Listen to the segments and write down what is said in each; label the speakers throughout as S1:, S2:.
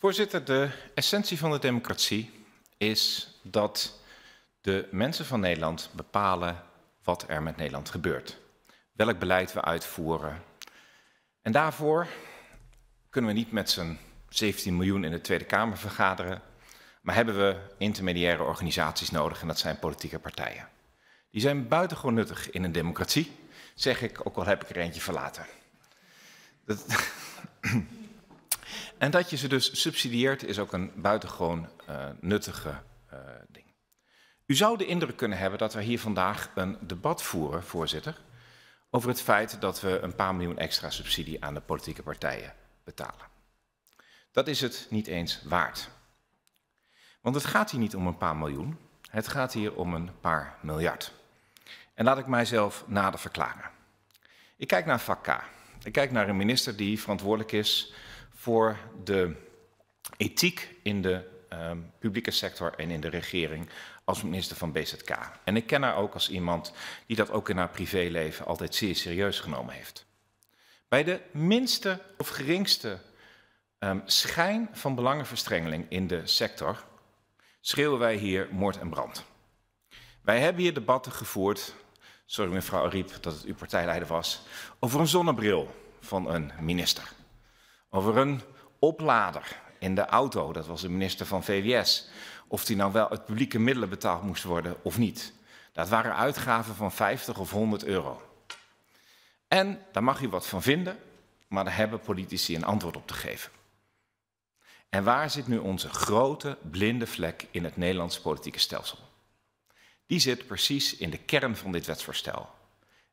S1: Voorzitter, de essentie van de democratie is dat de mensen van Nederland bepalen wat er met Nederland gebeurt. Welk beleid we uitvoeren. En daarvoor kunnen we niet met z'n 17 miljoen in de Tweede Kamer vergaderen, maar hebben we intermediaire organisaties nodig en dat zijn politieke partijen. Die zijn buitengewoon nuttig in een democratie, zeg ik, ook al heb ik er eentje verlaten. Dat... En dat je ze dus subsidieert is ook een buitengewoon uh, nuttige uh, ding. U zou de indruk kunnen hebben dat we hier vandaag een debat voeren, voorzitter, over het feit dat we een paar miljoen extra subsidie aan de politieke partijen betalen. Dat is het niet eens waard. Want het gaat hier niet om een paar miljoen, het gaat hier om een paar miljard. En laat ik mijzelf nader verklaren. Ik kijk naar vak K. Ik kijk naar een minister die verantwoordelijk is voor de ethiek in de ehm, publieke sector en in de regering als minister van BZK. En ik ken haar ook als iemand die dat ook in haar privéleven altijd zeer serieus genomen heeft. Bij de minste of geringste ehm, schijn van belangenverstrengeling in de sector schreeuwen wij hier moord en brand. Wij hebben hier debatten gevoerd, sorry mevrouw Ariep dat het uw partijleider was, over een zonnebril van een minister. Over een oplader in de auto, dat was de minister van VWS. Of die nou wel uit publieke middelen betaald moest worden of niet. Dat waren uitgaven van 50 of 100 euro. En daar mag u wat van vinden, maar daar hebben politici een antwoord op te geven. En waar zit nu onze grote blinde vlek in het Nederlandse politieke stelsel? Die zit precies in de kern van dit wetsvoorstel.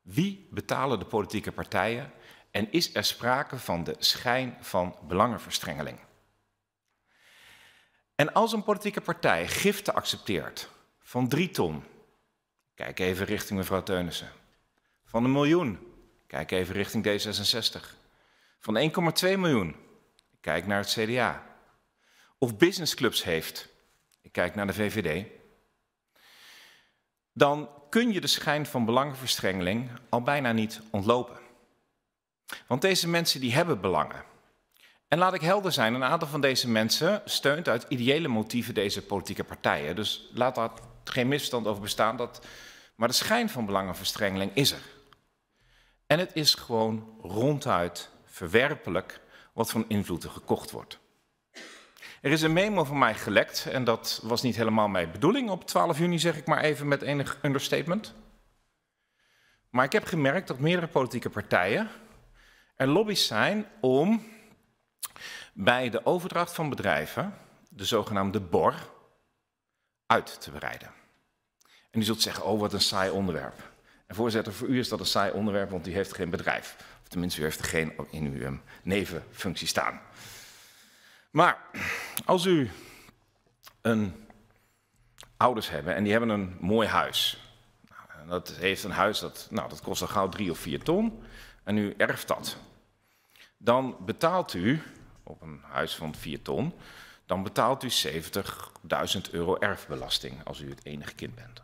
S1: Wie betalen de politieke partijen en is er sprake van de schijn van belangenverstrengeling. En als een politieke partij giften accepteert van drie ton, kijk even richting mevrouw Teunissen, van een miljoen, kijk even richting D66, van 1,2 miljoen, kijk naar het CDA, of businessclubs heeft, ik kijk naar de VVD, dan kun je de schijn van belangenverstrengeling al bijna niet ontlopen. Want deze mensen die hebben belangen. En laat ik helder zijn, een aantal van deze mensen steunt uit ideële motieven deze politieke partijen. Dus laat daar geen misstand over bestaan. Dat, maar de schijn van belangenverstrengeling is er. En het is gewoon ronduit verwerpelijk wat voor invloed er gekocht wordt. Er is een memo van mij gelekt en dat was niet helemaal mijn bedoeling op 12 juni, zeg ik maar even met enig understatement. Maar ik heb gemerkt dat meerdere politieke partijen, er lobby's zijn om bij de overdracht van bedrijven de zogenaamde BOR uit te bereiden. En u zult zeggen, oh wat een saai onderwerp. En voorzitter, voor u is dat een saai onderwerp, want u heeft geen bedrijf. Of tenminste, u heeft geen in uw ehm, nevenfunctie staan. Maar als u een ouders hebben en die hebben een mooi huis. Nou, dat heeft een huis dat, nou, dat kost al gauw drie of vier ton en u erft dat, dan betaalt u op een huis van 4 ton, dan betaalt u 70.000 euro erfbelasting als u het enige kind bent.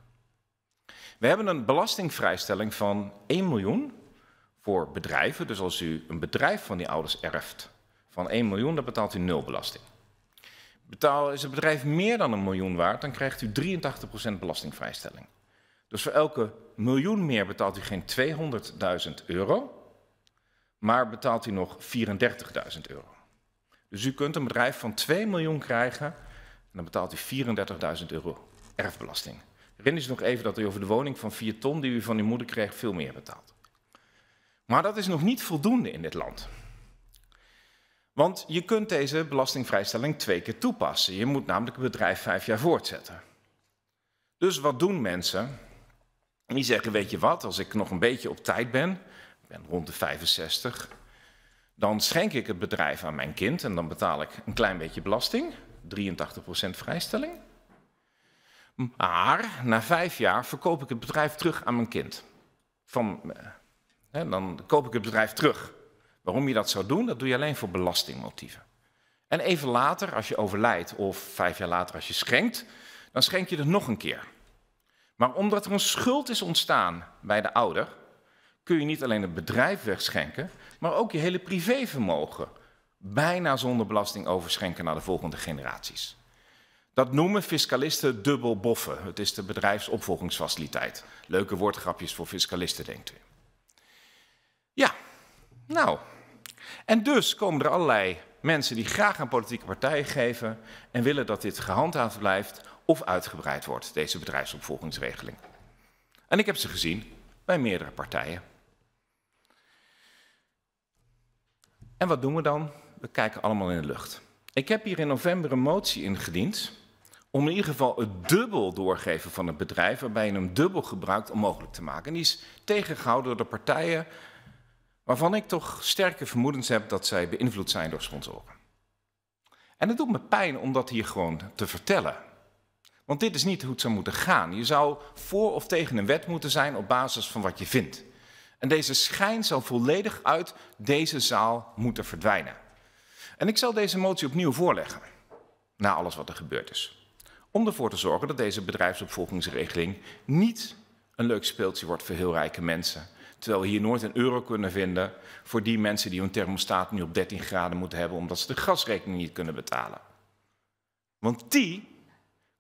S1: We hebben een belastingvrijstelling van 1 miljoen voor bedrijven. Dus als u een bedrijf van die ouders erft van 1 miljoen, dan betaalt u nul belasting. Betaal, is het bedrijf meer dan een miljoen waard, dan krijgt u 83% belastingvrijstelling. Dus voor elke miljoen meer betaalt u geen 200.000 euro, maar betaalt hij nog 34.000 euro. Dus u kunt een bedrijf van 2 miljoen krijgen en dan betaalt u 34.000 euro erfbelasting. Herinner je nog even dat u over de woning van 4 ton die u van uw moeder kreeg veel meer betaalt. Maar dat is nog niet voldoende in dit land. Want je kunt deze belastingvrijstelling twee keer toepassen. Je moet namelijk het bedrijf vijf jaar voortzetten. Dus wat doen mensen? Die zeggen, weet je wat, als ik nog een beetje op tijd ben, ben rond de 65, dan schenk ik het bedrijf aan mijn kind en dan betaal ik een klein beetje belasting, 83% vrijstelling. Maar na vijf jaar verkoop ik het bedrijf terug aan mijn kind. Van, eh, hè, dan koop ik het bedrijf terug. Waarom je dat zou doen, dat doe je alleen voor belastingmotieven. En even later, als je overlijdt, of vijf jaar later als je schenkt, dan schenk je het nog een keer. Maar omdat er een schuld is ontstaan bij de ouder, kun je niet alleen het bedrijf wegschenken, maar ook je hele privévermogen bijna zonder belasting overschenken naar de volgende generaties. Dat noemen fiscalisten dubbel boffen. Het is de bedrijfsopvolgingsfaciliteit. Leuke woordgrapjes voor fiscalisten, denkt u. Ja, nou. En dus komen er allerlei mensen die graag aan politieke partijen geven en willen dat dit gehandhaafd blijft of uitgebreid wordt, deze bedrijfsopvolgingsregeling. En ik heb ze gezien bij meerdere partijen. En wat doen we dan? We kijken allemaal in de lucht. Ik heb hier in november een motie ingediend om in ieder geval het dubbel doorgeven van het bedrijf, waarbij je hem dubbel gebruikt, onmogelijk te maken. En die is tegengehouden door de partijen waarvan ik toch sterke vermoedens heb dat zij beïnvloed zijn door sponsoren. En het doet me pijn om dat hier gewoon te vertellen. Want dit is niet hoe het zou moeten gaan. Je zou voor of tegen een wet moeten zijn op basis van wat je vindt. En deze schijn zal volledig uit deze zaal moeten verdwijnen. En ik zal deze motie opnieuw voorleggen, na alles wat er gebeurd is. Om ervoor te zorgen dat deze bedrijfsopvolgingsregeling niet een leuk speeltje wordt voor heel rijke mensen. Terwijl we hier nooit een euro kunnen vinden voor die mensen die hun thermostaat nu op 13 graden moeten hebben omdat ze de gasrekening niet kunnen betalen. Want die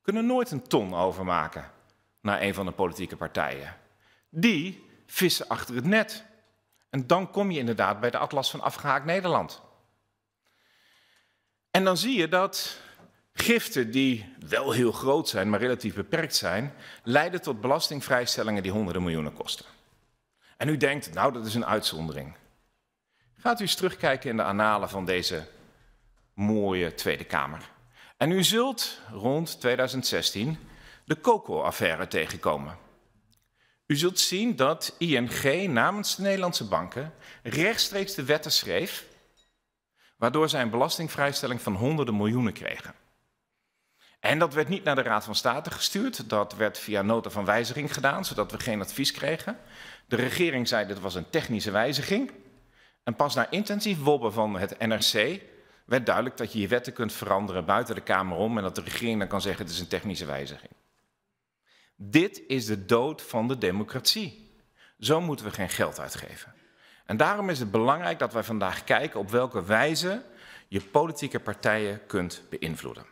S1: kunnen nooit een ton overmaken naar een van de politieke partijen. Die vissen achter het net. En dan kom je inderdaad bij de atlas van afgehaakt Nederland. En dan zie je dat giften die wel heel groot zijn, maar relatief beperkt zijn, leiden tot belastingvrijstellingen die honderden miljoenen kosten. En u denkt, nou dat is een uitzondering. Gaat u eens terugkijken in de analen van deze mooie Tweede Kamer. En u zult rond 2016 de coco-affaire tegenkomen. U zult zien dat ING namens de Nederlandse banken rechtstreeks de wetten schreef, waardoor zij een belastingvrijstelling van honderden miljoenen kregen. En dat werd niet naar de Raad van State gestuurd, dat werd via nota van wijziging gedaan, zodat we geen advies kregen. De regering zei dat was een technische wijziging. En pas na intensief wobben van het NRC werd duidelijk dat je je wetten kunt veranderen buiten de Kamer om en dat de regering dan kan zeggen het is een technische wijziging. Dit is de dood van de democratie. Zo moeten we geen geld uitgeven. En daarom is het belangrijk dat wij vandaag kijken op welke wijze je politieke partijen kunt beïnvloeden.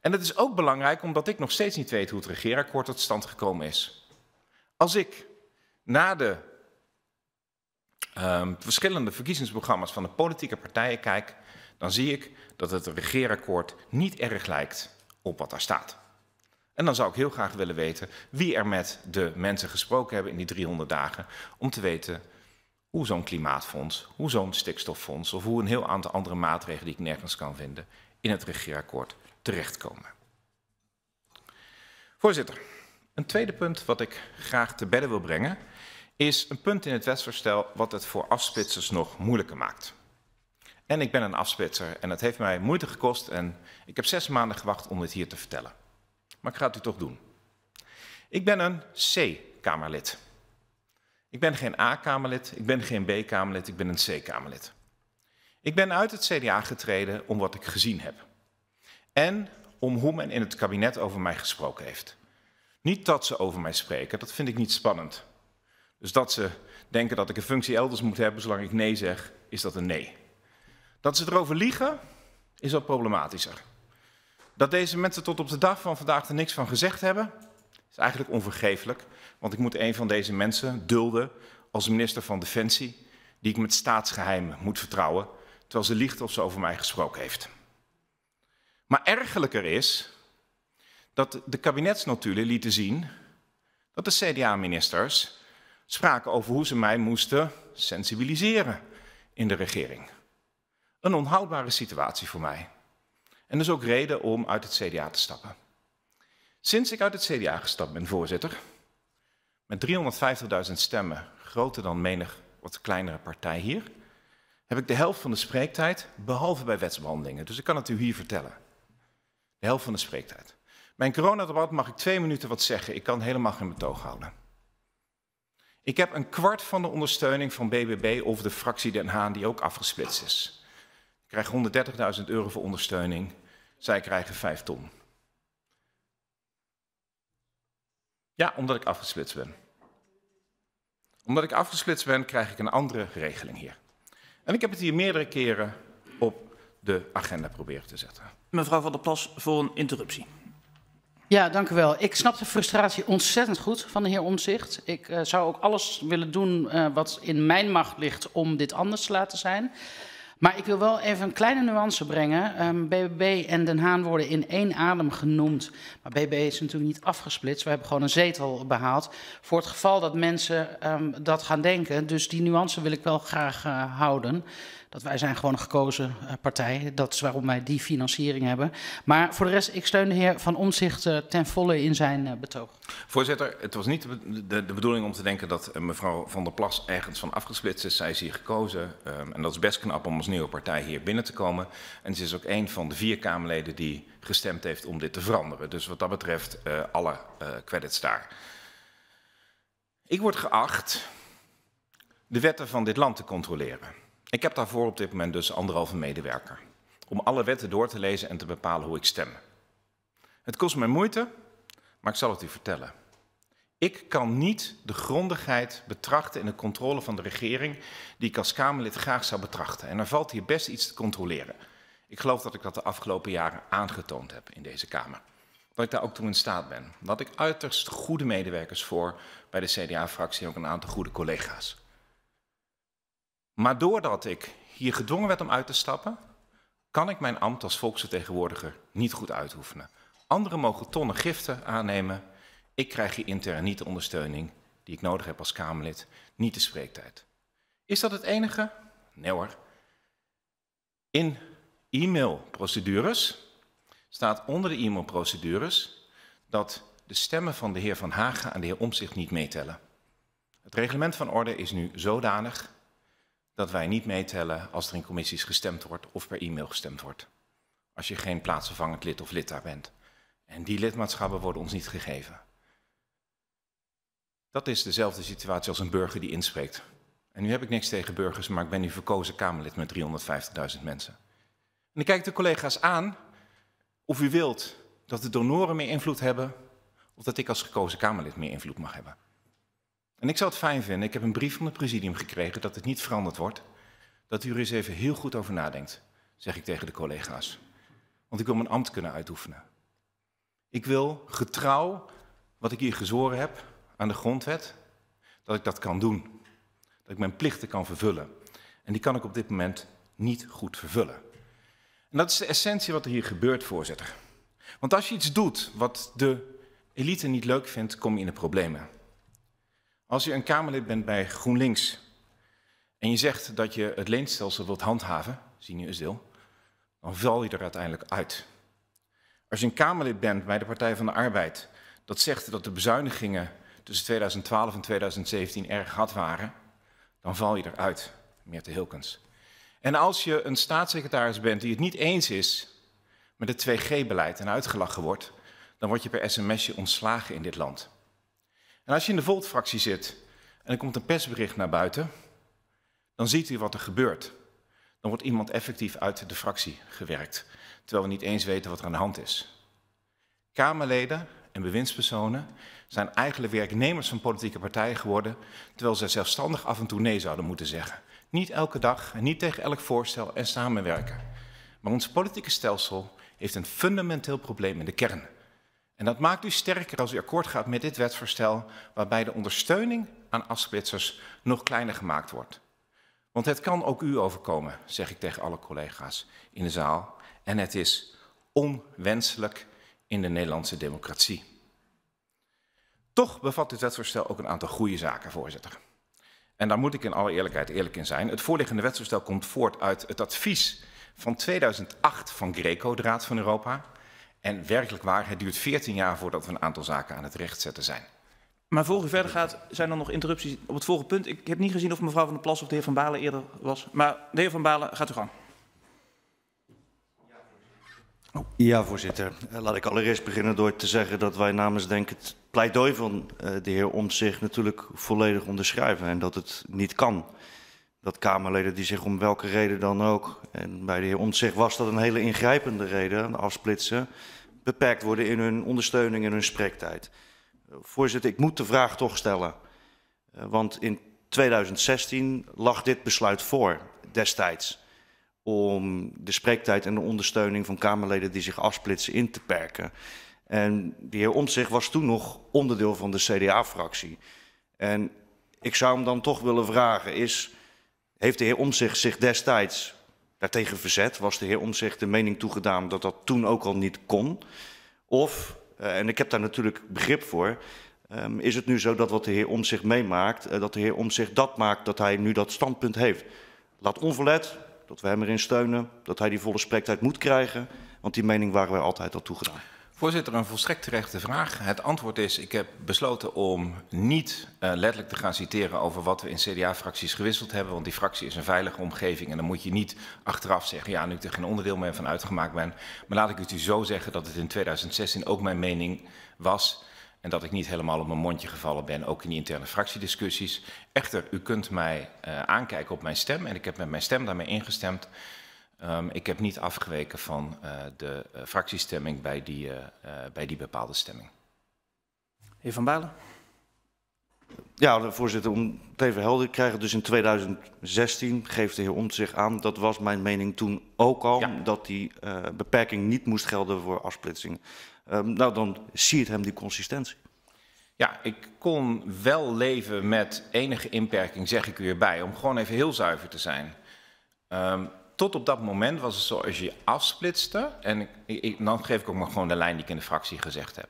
S1: En dat is ook belangrijk omdat ik nog steeds niet weet hoe het regeerakkoord tot stand gekomen is. Als ik naar de ehm, verschillende verkiezingsprogramma's van de politieke partijen kijk, dan zie ik dat het regeerakkoord niet erg lijkt op wat daar staat. En dan zou ik heel graag willen weten wie er met de mensen gesproken hebben in die 300 dagen. Om te weten hoe zo'n klimaatfonds, hoe zo'n stikstoffonds of hoe een heel aantal andere maatregelen die ik nergens kan vinden in het regeerakkoord terechtkomen. Voorzitter, een tweede punt wat ik graag te bedden wil brengen is een punt in het wetsvoorstel wat het voor afsplitsers nog moeilijker maakt. En ik ben een afspitser en dat heeft mij moeite gekost en ik heb zes maanden gewacht om dit hier te vertellen. Maar ik ga het u toch doen. Ik ben een C-Kamerlid. Ik ben geen A-Kamerlid, ik ben geen B-Kamerlid, ik ben een C-Kamerlid. Ik ben uit het CDA getreden om wat ik gezien heb. En om hoe men in het kabinet over mij gesproken heeft. Niet dat ze over mij spreken, dat vind ik niet spannend. Dus dat ze denken dat ik een functie elders moet hebben zolang ik nee zeg, is dat een nee. Dat ze erover liegen, is wat problematischer. Dat deze mensen tot op de dag van vandaag er niks van gezegd hebben, is eigenlijk onvergeeflijk. Want ik moet een van deze mensen dulden als minister van Defensie, die ik met staatsgeheimen moet vertrouwen, terwijl ze liegt of ze over mij gesproken heeft. Maar ergelijker is dat de kabinetsnotulen lieten zien dat de CDA-ministers spraken over hoe ze mij moesten sensibiliseren in de regering. Een onhoudbare situatie voor mij. En dus ook reden om uit het CDA te stappen. Sinds ik uit het CDA gestapt ben, voorzitter, met 350.000 stemmen, groter dan menig wat kleinere partij hier, heb ik de helft van de spreektijd, behalve bij wetsbehandelingen. Dus ik kan het u hier vertellen. De helft van de spreektijd. Mijn coronadebat mag ik twee minuten wat zeggen. Ik kan helemaal geen betoog houden. Ik heb een kwart van de ondersteuning van BBB of de fractie Den Haan die ook afgesplitst is krijg 130.000 euro voor ondersteuning. Zij krijgen 5 ton. Ja, omdat ik afgesplitst ben. Omdat ik afgesplitst ben, krijg ik een andere regeling hier. En ik heb het hier meerdere keren op de agenda proberen te zetten. Mevrouw van der Plas, voor een interruptie.
S2: Ja, dank u wel. Ik snap de frustratie ontzettend goed van de heer Omzicht. Ik eh, zou ook alles willen doen eh, wat in mijn macht ligt om dit anders te laten zijn. Maar ik wil wel even een kleine nuance brengen. BBB ehm, en Den Haan worden in één adem genoemd. Maar BBB is natuurlijk niet afgesplitst. We hebben gewoon een zetel behaald. Voor het geval dat mensen ehm, dat gaan denken. Dus die nuance wil ik wel graag eh, houden. Dat wij zijn gewoon een gekozen eh, partij. Dat is waarom wij die financiering hebben. Maar voor de rest, ik steun de heer Van Omzicht eh, ten volle in zijn eh, betoog.
S1: Voorzitter, het was niet de, de, bedoeling om te denken dat mevrouw Van der Plas ergens van afgesplitst is. Zij is hier gekozen. Ehm, en dat is best knap om als nieuwe partij hier binnen te komen. En ze is ook een van de vier Kamerleden die gestemd heeft om dit te veranderen. Dus wat dat betreft, uh, alle uh, credits daar. Ik word geacht de wetten van dit land te controleren. Ik heb daarvoor op dit moment dus anderhalve medewerker. Om alle wetten door te lezen en te bepalen hoe ik stem. Het kost mij moeite, maar ik zal het u vertellen. Ik kan niet de grondigheid betrachten en de controle van de regering die ik als Kamerlid graag zou betrachten. En er valt hier best iets te controleren. Ik geloof dat ik dat de afgelopen jaren aangetoond heb in deze Kamer. Dat ik daar ook toe in staat ben. Dat ik uiterst goede medewerkers voor bij de CDA-fractie en ook een aantal goede collega's. Maar doordat ik hier gedwongen werd om uit te stappen, kan ik mijn ambt als volksvertegenwoordiger niet goed uitoefenen. Anderen mogen tonnen giften aannemen. Ik krijg hier intern niet de ondersteuning die ik nodig heb als Kamerlid, niet de spreektijd. Is dat het enige? Nee hoor. In e-mailprocedures staat onder de e-mailprocedures dat de stemmen van de heer Van Hagen en de heer Omzicht niet meetellen. Het reglement van orde is nu zodanig dat wij niet meetellen als er in commissies gestemd wordt of per e-mail gestemd wordt. Als je geen plaatsvervangend lid of lid daar bent. En die lidmaatschappen worden ons niet gegeven. Dat is dezelfde situatie als een burger die inspreekt. En nu heb ik niks tegen burgers, maar ik ben nu verkozen Kamerlid met 350.000 mensen. En ik kijk de collega's aan of u wilt dat de donoren meer invloed hebben of dat ik als gekozen Kamerlid meer invloed mag hebben. En ik zou het fijn vinden, ik heb een brief van het presidium gekregen dat het niet veranderd wordt. Dat u er eens even heel goed over nadenkt, zeg ik tegen de collega's. Want ik wil mijn ambt kunnen uitoefenen. Ik wil getrouw wat ik hier gezworen heb aan de grondwet, dat ik dat kan doen. Dat ik mijn plichten kan vervullen. En die kan ik op dit moment niet goed vervullen. En dat is de essentie wat er hier gebeurt, voorzitter. Want als je iets doet wat de elite niet leuk vindt, kom je in de problemen. Als je een Kamerlid bent bij GroenLinks en je zegt dat je het leenstelsel wilt handhaven, zie je deel, dan val je er uiteindelijk uit. Als je een Kamerlid bent bij de Partij van de Arbeid dat zegt dat de bezuinigingen tussen 2012 en 2017 erg hard waren, dan val je eruit, Meerte Hilkens. En als je een staatssecretaris bent die het niet eens is met het 2G-beleid en uitgelachen wordt, dan word je per sms'je ontslagen in dit land. En als je in de Volt-fractie zit en er komt een persbericht naar buiten, dan ziet u wat er gebeurt. Dan wordt iemand effectief uit de fractie gewerkt, terwijl we niet eens weten wat er aan de hand is. Kamerleden en bewindspersonen zijn eigenlijk werknemers van politieke partijen geworden, terwijl ze zelfstandig af en toe nee zouden moeten zeggen. Niet elke dag en niet tegen elk voorstel en samenwerken. Maar ons politieke stelsel heeft een fundamenteel probleem in de kern. En dat maakt u sterker als u akkoord gaat met dit wetsvoorstel, waarbij de ondersteuning aan afsplitsers nog kleiner gemaakt wordt. Want het kan ook u overkomen, zeg ik tegen alle collega's in de zaal. En het is onwenselijk in de Nederlandse democratie. Toch bevat dit wetsvoorstel ook een aantal goede zaken, voorzitter. En daar moet ik in alle eerlijkheid eerlijk in zijn. Het voorliggende wetsvoorstel komt voort uit het advies van 2008 van Greco, de Raad van Europa, en werkelijk waar, het duurt 14 jaar voordat we een aantal zaken aan het recht zetten zijn. Maar voor u verder gaat, zijn er nog interrupties op het volgende punt. Ik heb niet gezien of mevrouw van der Plas of de heer Van Balen eerder was. Maar de heer Van Balen, gaat u gang.
S3: Ja, voorzitter. Eh, laat ik allereerst beginnen door te zeggen dat wij namens denk het pleidooi van eh, de heer Omtzigt natuurlijk volledig onderschrijven. En dat het niet kan dat Kamerleden die zich om welke reden dan ook, en bij de heer Omtzigt was dat een hele ingrijpende reden, afsplitsen beperkt worden in hun ondersteuning en hun spreektijd. Voorzitter, ik moet de vraag toch stellen. Eh, want in 2016 lag dit besluit voor, destijds, om de spreektijd en de ondersteuning van Kamerleden die zich afsplitsen in te perken. En de heer Omtzigt was toen nog onderdeel van de CDA-fractie. En ik zou hem dan toch willen vragen, is, heeft de heer Omtzigt zich destijds daartegen verzet? Was de heer Omtzigt de mening toegedaan dat dat toen ook al niet kon? Of, eh, en ik heb daar natuurlijk begrip voor, Um, is het nu zo dat wat de heer Omtzigt meemaakt, eh, dat de heer Omtzigt dat maakt dat hij nu dat standpunt heeft? Laat onverlet dat we hem erin steunen, dat hij die volle spreektijd moet krijgen, want die mening waren wij altijd al toegedaan.
S1: Voorzitter, een volstrekt terechte vraag. Het antwoord is, ik heb besloten om niet uh, letterlijk te gaan citeren over wat we in CDA-fracties gewisseld hebben. Want die fractie is een veilige omgeving en dan moet je niet achteraf zeggen, ja, nu ik er geen onderdeel meer van uitgemaakt ben. Maar laat ik het u zo zeggen dat het in 2016 ook mijn mening was en dat ik niet helemaal op mijn mondje gevallen ben, ook in die interne fractiediscussies. Echter, u kunt mij uh, aankijken op mijn stem en ik heb met mijn stem daarmee ingestemd Um, ik heb niet afgeweken van uh, de
S3: eh, fractiestemming bij die, eh, bij die bepaalde stemming. Heer Van Balen. Ja, voorzitter, om het even helder te krijgen. Dus in 2016 geeft de heer Omt zich aan, dat was mijn mening toen ook al, dat die beperking niet moest gelden voor afsplitsing. Ehm, nou, dan zie het hem die consistentie. Ja,
S1: ik kon wel leven met enige inperking, zeg ik u erbij, om gewoon even heel zuiver te zijn. Um, tot op dat moment was het zo, als je afsplitste, en ik, ik, dan geef ik ook maar gewoon de lijn die ik in de fractie gezegd heb.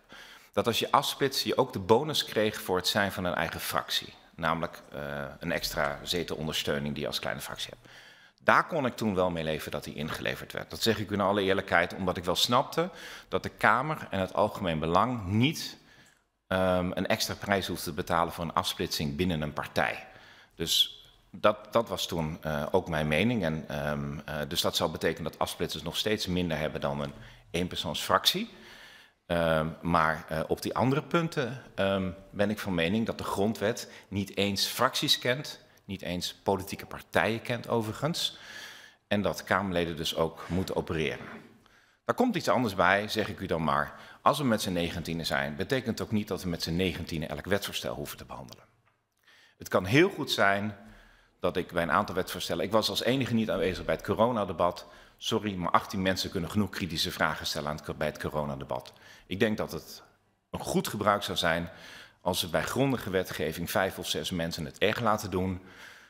S1: Dat als je afsplitste, je ook de bonus kreeg voor het zijn van een eigen fractie. Namelijk eh, een extra zetelondersteuning die je als kleine fractie hebt. Daar kon ik toen wel mee leven dat die ingeleverd werd. Dat zeg ik in alle eerlijkheid, omdat ik wel snapte dat de Kamer en het algemeen belang niet ehm, een extra prijs hoefde te betalen voor een afsplitsing binnen een partij. Dus dat, dat was toen uh, ook mijn mening. En, um, uh, dus dat zou betekenen dat afsplitsers nog steeds minder hebben dan een eenpersoonsfractie. Um, maar uh, op die andere punten um, ben ik van mening dat de grondwet niet eens fracties kent, niet eens politieke partijen kent overigens. En dat Kamerleden dus ook moeten opereren. Daar komt iets anders bij, zeg ik u dan maar. Als we met z'n negentienen zijn, betekent het ook niet dat we met z'n negentienen elk wetsvoorstel hoeven te behandelen. Het kan heel goed zijn dat ik bij een aantal wetsvoorstellen... Ik was als enige niet aanwezig bij het coronadebat. Sorry, maar 18 mensen kunnen genoeg kritische vragen stellen aan het, bij het coronadebat. Ik denk dat het een goed gebruik zou zijn als we bij grondige wetgeving vijf of zes mensen het echt laten doen...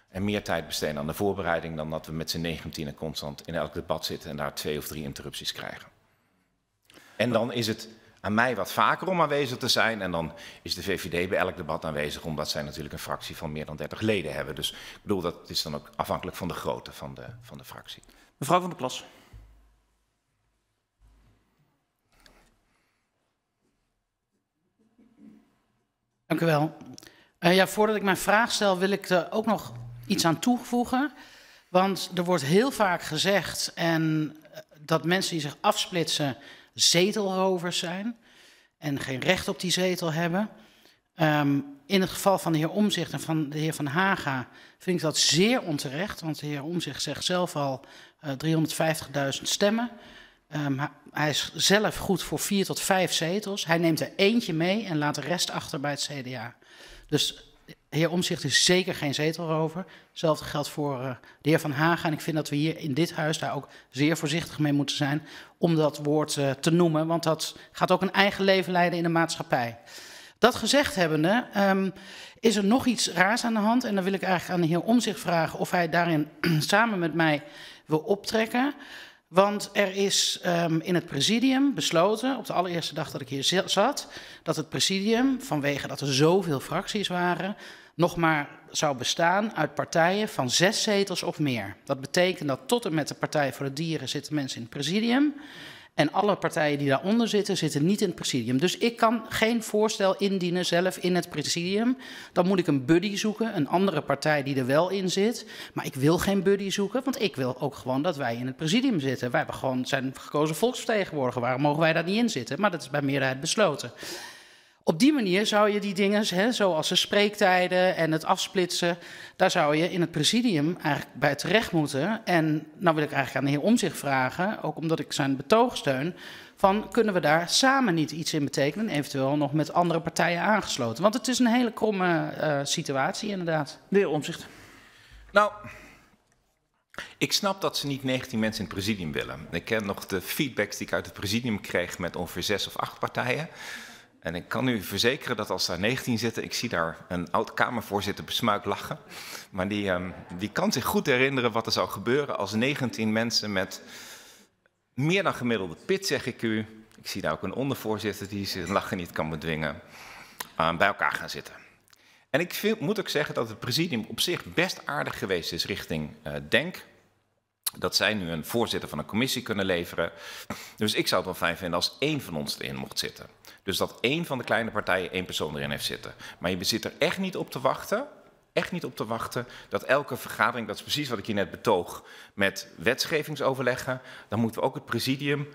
S1: en meer tijd besteden aan de voorbereiding dan dat we met z'n 19 constant in elk debat zitten... en daar twee of drie interrupties krijgen. En dan is het aan mij wat vaker om aanwezig te zijn. En dan is de VVD bij elk debat aanwezig, omdat zij natuurlijk een fractie van meer dan 30 leden hebben. Dus ik bedoel, dat is dan ook afhankelijk van de grootte van de, van de fractie. Mevrouw van der Plas.
S2: Dank u wel. Eh, ja, voordat ik mijn vraag stel, wil ik er ook nog iets aan toevoegen. Want er wordt heel vaak gezegd en eh, dat mensen die zich afsplitsen zetelrovers zijn en geen recht op die zetel hebben. Ehm, in het geval van de heer Omzicht en van de heer Van Haga vind ik dat zeer onterecht, want de heer Omzicht zegt zelf al 350.000 eh, stemmen. Ehm, hij is zelf goed voor vier tot vijf zetels. Hij neemt er eentje mee en laat de rest achter bij het CDA. Dus heer Omzicht is zeker geen zetel over. Hetzelfde geldt voor uh, de heer Van Hagen. En ik vind dat we hier in dit huis daar ook zeer voorzichtig mee moeten zijn om dat woord uh, te noemen. Want dat gaat ook een eigen leven leiden in de maatschappij. Dat gezegd hebbende, um, is er nog iets raars aan de hand. En dan wil ik eigenlijk aan de heer Omzicht vragen of hij daarin samen met mij wil optrekken. Want er is um, in het presidium besloten, op de allereerste dag dat ik hier zat, dat het presidium, vanwege dat er zoveel fracties waren, nog maar zou bestaan uit partijen van zes zetels of meer. Dat betekent dat tot en met de Partij voor de Dieren zitten mensen in het presidium. En alle partijen die daaronder zitten, zitten niet in het presidium. Dus ik kan geen voorstel indienen zelf in het presidium. Dan moet ik een buddy zoeken, een andere partij die er wel in zit. Maar ik wil geen buddy zoeken, want ik wil ook gewoon dat wij in het presidium zitten. Wij hebben gewoon, zijn gekozen volksvertegenwoordiger, waarom mogen wij daar niet in zitten? Maar dat is bij meerderheid besloten. Op die manier zou je die dingen, hè, zoals de spreektijden en het afsplitsen, daar zou je in het presidium eigenlijk bij terecht moeten. En nou wil ik eigenlijk aan de heer Omzicht vragen, ook omdat ik zijn betoog steun, van kunnen we daar samen niet iets in betekenen, eventueel nog met andere partijen aangesloten? Want het is een hele kromme uh, situatie inderdaad. De heer Omzicht.
S1: Nou, ik snap dat ze niet 19 mensen in het presidium willen. Ik ken nog de feedbacks die ik uit het presidium kreeg met ongeveer zes of acht partijen. En ik kan u verzekeren dat als daar 19 zitten, ik zie daar een oud-Kamervoorzitter besmuik lachen. Maar die, um, die kan zich goed herinneren wat er zou gebeuren als 19 mensen met meer dan gemiddelde pit, zeg ik u. Ik zie daar ook een ondervoorzitter die zijn lachen niet kan bedwingen. Ehm, bij elkaar gaan zitten. En ik moet ook zeggen dat het presidium op zich best aardig geweest is richting uh, Denk. Dat zij nu een voorzitter van een commissie kunnen leveren. Dus ik zou het wel fijn vinden als één van ons erin mocht zitten. Dus dat één van de kleine partijen één persoon erin heeft zitten. Maar je zit er echt niet op te wachten echt niet op te wachten dat elke vergadering, dat is precies wat ik hier net betoog, met wetgevingsoverleggen, dan moeten we ook het presidium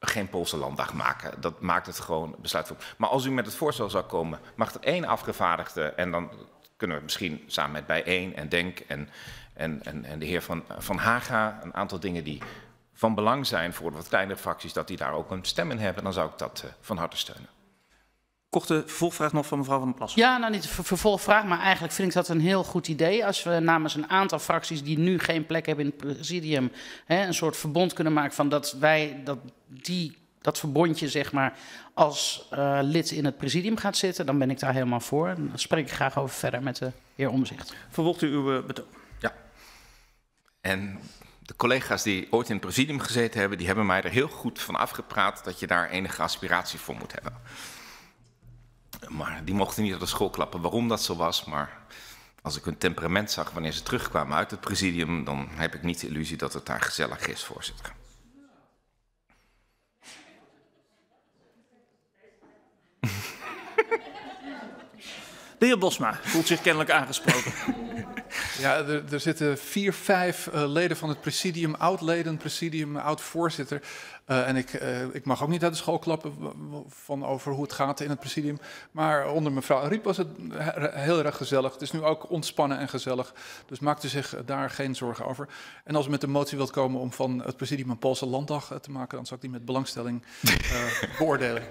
S1: geen Poolse landdag maken. Dat maakt het gewoon besluitvorming. Maar als u met het voorstel zou komen, mag er één afgevaardigde en dan kunnen we misschien samen met bijeen en Denk en, en, en, en de heer van, van Haga een aantal dingen die van belang zijn voor wat kleinere fracties, dat die daar ook een stem in hebben, dan zou ik dat eh, van harte steunen. Korte vervolgvraag nog van mevrouw Van der Plassen.
S2: Ja, nou niet een vervolgvraag, maar eigenlijk vind ik dat een heel goed idee. Als we namens een aantal fracties die nu geen plek hebben in het presidium, hè, een soort verbond kunnen maken van dat wij dat die dat verbondje, zeg maar, als eh, lid in het presidium gaat zitten, dan ben ik daar helemaal voor. En dan spreek ik graag over verder met de heer Omzicht.
S3: Vervolgt u uw eh, betoog? Ja.
S1: En de collega's die ooit in het presidium gezeten hebben, die hebben mij er heel goed van afgepraat dat je daar enige aspiratie voor moet hebben. Maar die mochten niet op de school klappen waarom dat zo was, maar als ik hun temperament zag wanneer ze terugkwamen uit het presidium, dan heb ik niet de illusie dat het daar gezellig is, voorzitter. De heer Bosma voelt zich kennelijk aangesproken. Ja, er, er zitten vier, vijf eh, leden van het presidium, oud-leden, presidium, oud-voorzitter. Eh, en ik, eh, ik mag ook niet uit de school klappen van over hoe het gaat in het presidium. Maar onder mevrouw Riep was het heel erg gezellig. Het is nu ook ontspannen en gezellig. Dus maakt u zich daar geen zorgen over. En als u met de motie wilt komen om van het presidium een Poolse landdag te maken, dan zal ik die met belangstelling
S3: beoordelen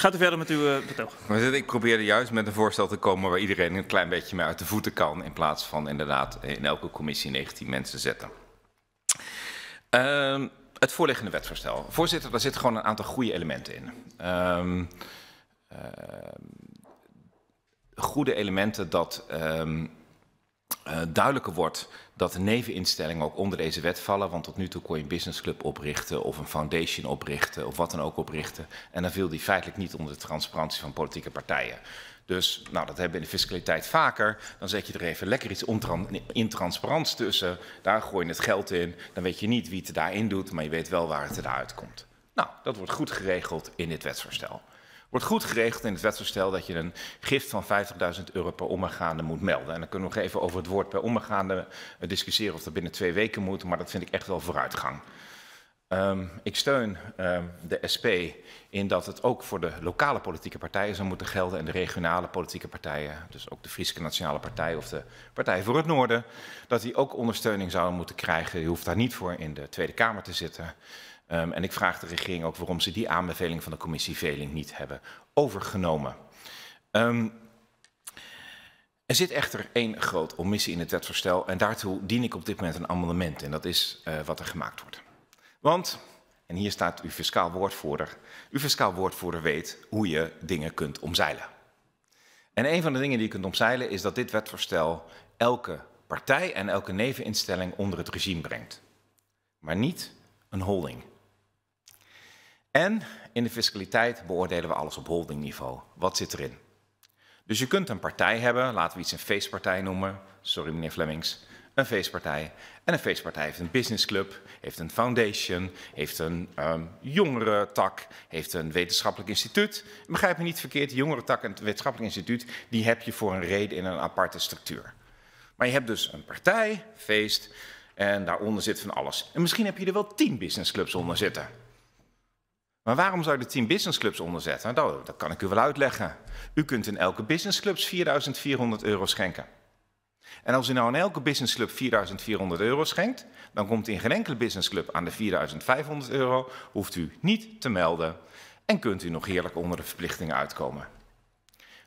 S3: gaat u verder met uw eh, betoog.
S1: ik probeerde juist met een voorstel te komen waar iedereen een klein beetje mee uit de voeten kan. In plaats van inderdaad in elke commissie 19 mensen zetten. Ehm, het voorliggende wetsvoorstel, Voorzitter, daar zitten gewoon een aantal goede elementen in. Ehm, ehm, goede elementen dat eh, duidelijker wordt dat de neveninstellingen ook onder deze wet vallen. Want tot nu toe kon je een businessclub oprichten of een foundation oprichten of wat dan ook oprichten. En dan viel die feitelijk niet onder de transparantie van politieke partijen. Dus nou, dat hebben we in de fiscaliteit vaker. Dan zet je er even lekker iets intransparants tussen. Daar gooi je het geld in. Dan weet je niet wie het daarin doet, maar je weet wel waar het eruit komt. Nou, dat wordt goed geregeld in dit wetsvoorstel wordt goed geregeld in het wetsvoorstel dat je een gift van 50.000 euro per omgaande moet melden. En dan kunnen we nog even over het woord per omgaande eh, discussiëren of dat binnen twee weken moet, maar dat vind ik echt wel vooruitgang. Um, ik steun um, de SP in dat het ook voor de lokale politieke partijen zou moeten gelden en de regionale politieke partijen, dus ook de Friese Nationale Partij of de Partij voor het Noorden, dat die ook ondersteuning zouden moeten krijgen. Je hoeft daar niet voor in de Tweede Kamer te zitten. Um, en ik vraag de regering ook waarom ze die aanbeveling van de commissie Veling niet hebben overgenomen. Um, er zit echter één groot omissie in het wetsvoorstel en daartoe dien ik op dit moment een amendement en dat is uh, wat er gemaakt wordt. Want, en hier staat uw fiscaal woordvoerder, uw fiscaal woordvoerder weet hoe je dingen kunt omzeilen. En een van de dingen die je kunt omzeilen is dat dit wetsvoorstel elke partij en elke neveninstelling onder het regime brengt. Maar niet een holding en in de fiscaliteit beoordelen we alles op holdingniveau. Wat zit erin? Dus je kunt een partij hebben, laten we iets een feestpartij noemen. Sorry meneer Flemings, een feestpartij. En een feestpartij heeft een businessclub, heeft een foundation, heeft een jongere ehm, jongerentak, heeft een wetenschappelijk instituut. Begrijp me niet verkeerd, de jongerentak en het wetenschappelijk instituut, die heb je voor een reden in een aparte structuur. Maar je hebt dus een partij, feest, en daaronder zit van alles. En misschien heb je er wel tien businessclubs onder zitten. Maar waarom zou je de 10 businessclubs onderzetten? Nou, dat, kan ik u wel uitleggen. U kunt in elke businessclub 4400 euro schenken. En als u nou in elke businessclub 4400 euro schenkt, dan komt in geen enkele businessclub aan de 4500 euro, hoeft u niet te melden en kunt u nog heerlijk onder de verplichtingen uitkomen.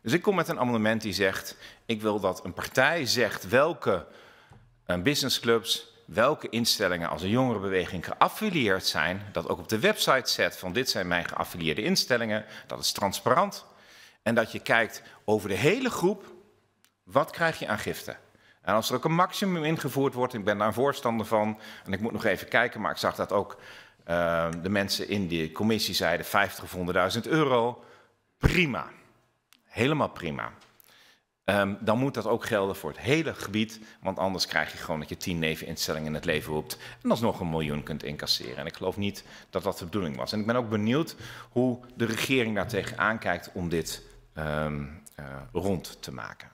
S1: Dus ik kom met een amendement die zegt, ik wil dat een partij zegt welke eh, businessclubs welke instellingen als een jongerenbeweging geaffilieerd zijn, dat ook op de website zet van dit zijn mijn geaffilieerde instellingen, dat is transparant. En dat je kijkt over de hele groep, wat krijg je aan giften? En als er ook een maximum ingevoerd wordt, ik ben daar een voorstander van, en ik moet nog even kijken, maar ik zag dat ook ehm, de mensen in die commissie zeiden 50 of 100.000 euro, prima. Helemaal prima. Ehm, dan moet dat ook gelden voor het hele gebied. Want anders krijg je gewoon dat je tien neveninstellingen in het leven roept. En alsnog een miljoen kunt incasseren. En ik geloof niet dat dat de bedoeling was. En ik ben ook benieuwd hoe de regering daartegen aankijkt om dit ehm, eh, rond te maken.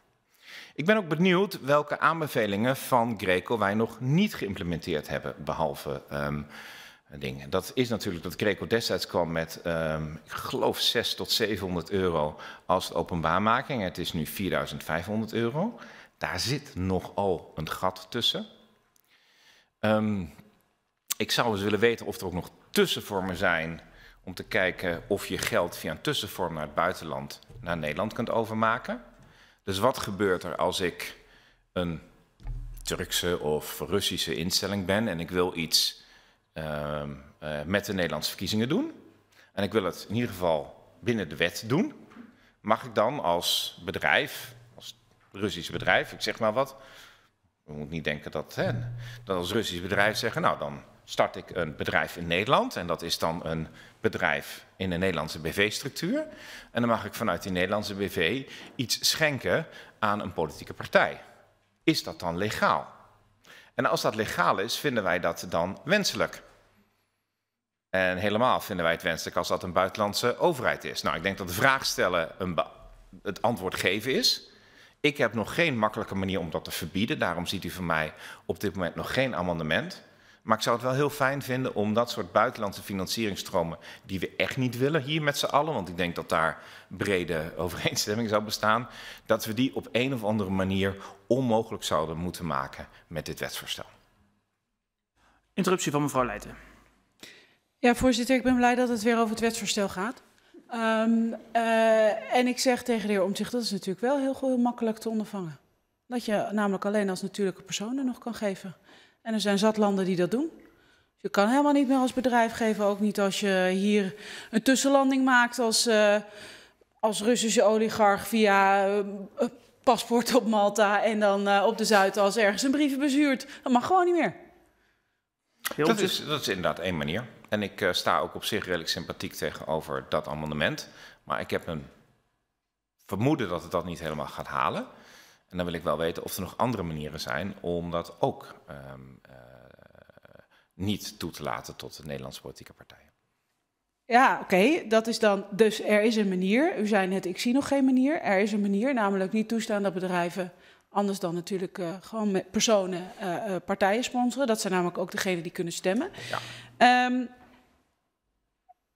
S1: Ik ben ook benieuwd welke aanbevelingen van Greco wij nog niet geïmplementeerd hebben, behalve ehm, eh, ding. dat is natuurlijk dat Greco destijds kwam met, ehm, ik geloof, 600 tot 700 euro als openbaarmaking. Het is nu 4500 euro. Daar zit nogal een gat tussen. Ehm, ik zou eens willen weten of er ook nog tussenvormen zijn om te kijken of je geld via een tussenvorm naar het buitenland, naar Nederland kunt overmaken. Dus wat gebeurt er als ik een Turkse of Russische instelling ben en ik wil iets Ehm, eh, met de Nederlandse verkiezingen doen. En ik wil het in ieder geval binnen de wet doen. Mag ik dan als bedrijf, als Russisch bedrijf, ik zeg maar wat. We moeten niet denken dat, hè, dat als Russisch bedrijf zeggen, nou dan start ik een bedrijf in Nederland. En dat is dan een bedrijf in een Nederlandse BV-structuur. En dan mag ik vanuit die Nederlandse BV iets schenken aan een politieke partij. Is dat dan legaal? En als dat legaal is, vinden wij dat dan wenselijk. En helemaal vinden wij het wenselijk als dat een buitenlandse overheid is. Nou, ik denk dat de vraag stellen een het antwoord geven is. Ik heb nog geen makkelijke manier om dat te verbieden. Daarom ziet u van mij op dit moment nog geen amendement. Maar ik zou het wel heel fijn vinden om dat soort buitenlandse financieringstromen, die we echt niet willen hier met z'n allen, want ik denk dat daar brede overeenstemming zou bestaan, dat we die op een of andere manier onmogelijk zouden moeten maken met dit wetsvoorstel. Interruptie van mevrouw Leijten.
S4: Ja, voorzitter, ik ben blij dat het weer over het wetsvoorstel gaat. Um, uh, en ik zeg tegen de heer Omtzigt, dat is natuurlijk wel heel, heel makkelijk te ondervangen. Dat je namelijk alleen als natuurlijke personen nog kan geven. En er zijn zat landen die dat doen. Dus je kan helemaal niet meer als bedrijf geven, ook niet als je hier een tussenlanding maakt als, uh, als Russische oligarch via uh, paspoort op Malta en dan op de Zuidas ergens een briefe bezuurt. Dat mag gewoon niet meer.
S1: Dat is, dat is inderdaad één manier. En ik eh, sta ook op zich redelijk sympathiek tegenover dat amendement. Maar ik heb een vermoeden dat het dat niet helemaal gaat halen. En dan wil ik wel weten of er nog andere manieren zijn om dat ook um, uh, niet toe te laten tot de Nederlandse politieke partijen.
S4: Ja, oké, dat is dan. Dus er is een manier. U zei net, ik zie nog geen manier. Er is een manier, namelijk niet toestaan dat bedrijven Anders dan natuurlijk eh, gewoon met personen uh, partijen sponsoren. Dat zijn namelijk ook degenen die kunnen stemmen. Ja. Ehm,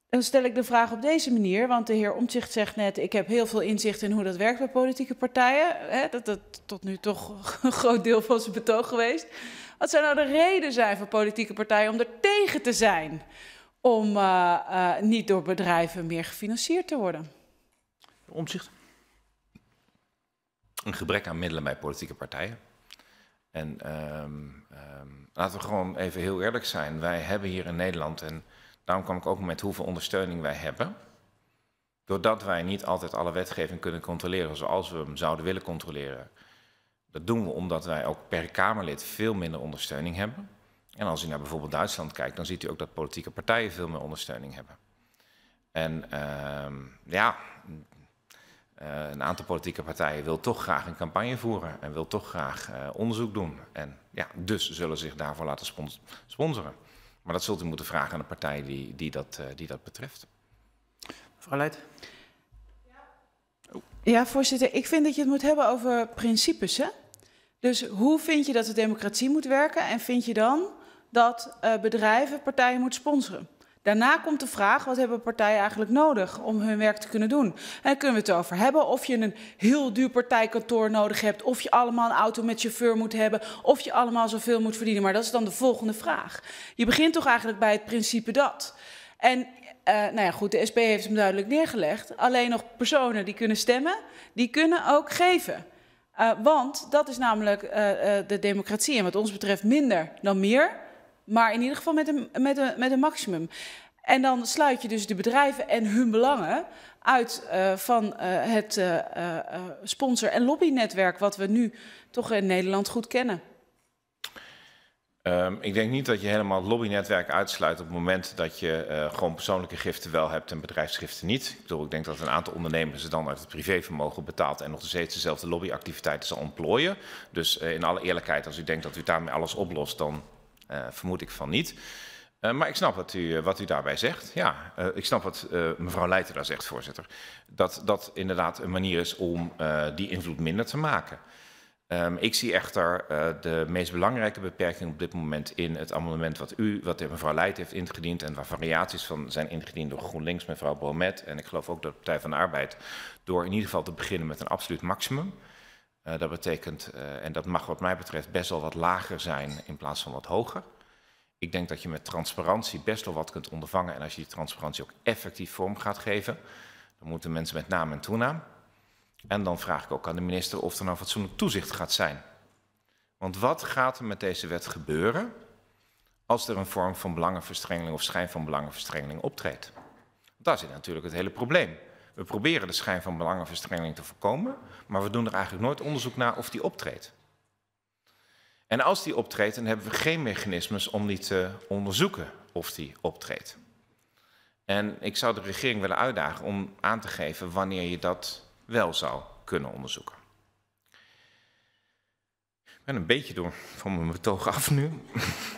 S4: dan stel ik de vraag op deze manier, want de heer Omtzigt zegt net... ik heb heel veel inzicht in hoe dat werkt bij politieke partijen. dat dat tot nu toch een groot deel van zijn betoog geweest. Wat zou nou de reden zijn voor politieke partijen om er tegen te zijn... om niet door bedrijven meer gefinancierd te worden? Omtzigt
S1: een gebrek aan middelen bij politieke partijen. En um, um, laten we gewoon even heel eerlijk zijn. Wij hebben hier in Nederland, en daarom kom ik ook met hoeveel ondersteuning wij hebben. Doordat wij niet altijd alle wetgeving kunnen controleren zoals we hem zouden willen controleren. Dat doen we omdat wij ook per Kamerlid veel minder ondersteuning hebben. En als u naar bijvoorbeeld Duitsland kijkt, dan ziet u ook dat politieke partijen veel meer ondersteuning hebben. En ehm, ja, uh, een aantal politieke partijen wil toch graag een campagne voeren en wil toch graag uh, onderzoek doen. En ja, dus zullen zich daarvoor laten sponsoren. Maar dat zult u moeten vragen aan de partij die, die, dat, uh, die dat betreft. Mevrouw Leid.
S4: Ja, voorzitter. Ik vind dat je het moet hebben over principes. Hè? Dus hoe vind je dat de democratie moet werken? En vind je dan dat bedrijven partijen moeten sponsoren? Daarna komt de vraag, wat hebben partijen eigenlijk nodig om hun werk te kunnen doen? En daar kunnen we het over hebben. Of je een heel duur partijkantoor nodig hebt, of je allemaal een auto met chauffeur moet hebben, of je allemaal zoveel moet verdienen. Maar dat is dan de volgende vraag. Je begint toch eigenlijk bij het principe dat. En uh, nou ja, goed, de SP heeft hem duidelijk neergelegd. Alleen nog personen die kunnen stemmen, die kunnen ook geven. Uh, want dat is namelijk uh, de democratie en wat ons betreft minder dan meer. Maar in ieder geval met een, met een, met een maximum. En dan sluit je dus de bedrijven en hun belangen uit eh, van eh, het eh, sponsor- en lobbynetwerk wat we nu toch in Nederland goed kennen.
S1: Ehm, ik denk niet dat je helemaal het lobbynetwerk uitsluit op het moment dat je gewoon persoonlijke giften wel hebt en bedrijfsgiften niet. Ik bedoel, ik denk dat een aantal ondernemers ze dan uit het privévermogen betaalt en nog steeds dezelfde lobbyactiviteiten zal ontplooien. Dus in alle eerlijkheid, als u denkt dat u daarmee alles oplost, dan eh, vermoed ik van niet. Uh, maar ik snap wat u, eh, wat u daarbij zegt. Ja, uh, ik snap wat uh, mevrouw Leijten daar zegt, voorzitter. Dat dat inderdaad een manier is om die invloed minder te maken. Um, ik zie echter de meest belangrijke beperking op dit moment in het amendement wat u, wat de mevrouw Leijten heeft ingediend en waar variaties van zijn ingediend door GroenLinks, mevrouw Bromet en ik geloof ook door de Partij van de Arbeid, door in ieder geval te beginnen met een absoluut maximum. Eh, dat betekent, uh, en dat mag wat mij betreft best wel wat lager zijn in plaats van wat hoger. Ik denk dat je met transparantie best wel wat kunt ondervangen. En als je die transparantie ook effectief vorm gaat geven, dan moeten mensen met naam en toenaam. En dan vraag ik ook aan de minister of er nou fatsoenlijk toezicht gaat zijn. Want wat gaat er met deze wet gebeuren als er een vorm van belangenverstrengeling of schijn van belangenverstrengeling optreedt? Daar zit natuurlijk het hele probleem. We proberen de schijn van belangenverstrengeling te voorkomen, maar we doen er eigenlijk nooit onderzoek naar of die optreedt. En als die optreedt, dan hebben we geen mechanismes om die te onderzoeken of die optreedt. En ik zou de regering willen uitdagen om aan te geven wanneer je dat wel zou kunnen onderzoeken. Ik ben een beetje door van mijn betoog af nu.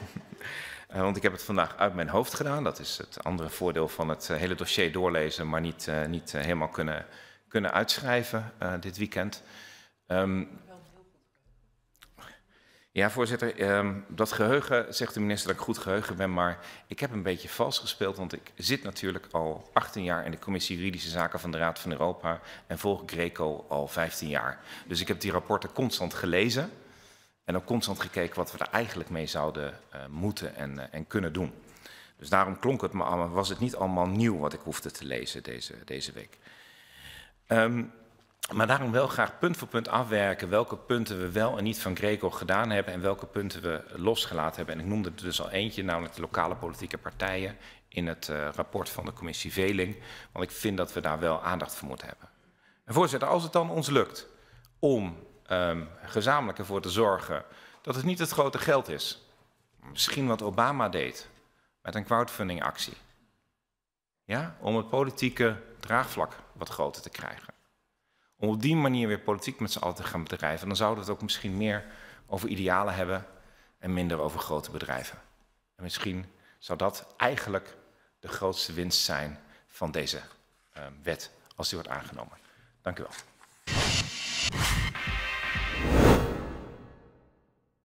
S1: Eh, want ik heb het vandaag uit mijn hoofd gedaan. Dat is het andere voordeel van het eh, hele dossier doorlezen, maar niet, eh, niet helemaal kunnen, kunnen uitschrijven dit weekend. Um, ja, voorzitter. Um, dat geheugen, zegt de minister dat ik goed geheugen ben, maar ik heb een beetje vals gespeeld, want ik zit natuurlijk al 18 jaar in de commissie juridische zaken van de Raad van Europa en volg Greco al 15 jaar. Dus ik heb die rapporten constant gelezen. En ook constant gekeken wat we er eigenlijk mee zouden eh, moeten en, eh, en kunnen doen. Dus daarom klonk het me was het niet allemaal nieuw wat ik hoefde te lezen deze, deze week. Ehm, maar daarom wel graag punt voor punt afwerken welke punten we wel en niet van Greco gedaan hebben en welke punten we losgelaten hebben. En ik noemde er dus al eentje, namelijk de lokale politieke partijen in het eh, rapport van de commissie Veling. Want ik vind dat we daar wel aandacht voor moeten hebben. En voorzitter, als het dan ons lukt om um, gezamenlijk ervoor te zorgen dat het niet het grote geld is. Misschien wat Obama deed met een crowdfundingactie, Ja, om het politieke draagvlak wat groter te krijgen. Om op die manier weer politiek met z'n allen te gaan bedrijven. Dan zouden we het ook misschien meer over idealen hebben en minder over grote bedrijven. En misschien zou dat eigenlijk de grootste winst zijn van deze ehm, wet als die wordt aangenomen. Dank u wel.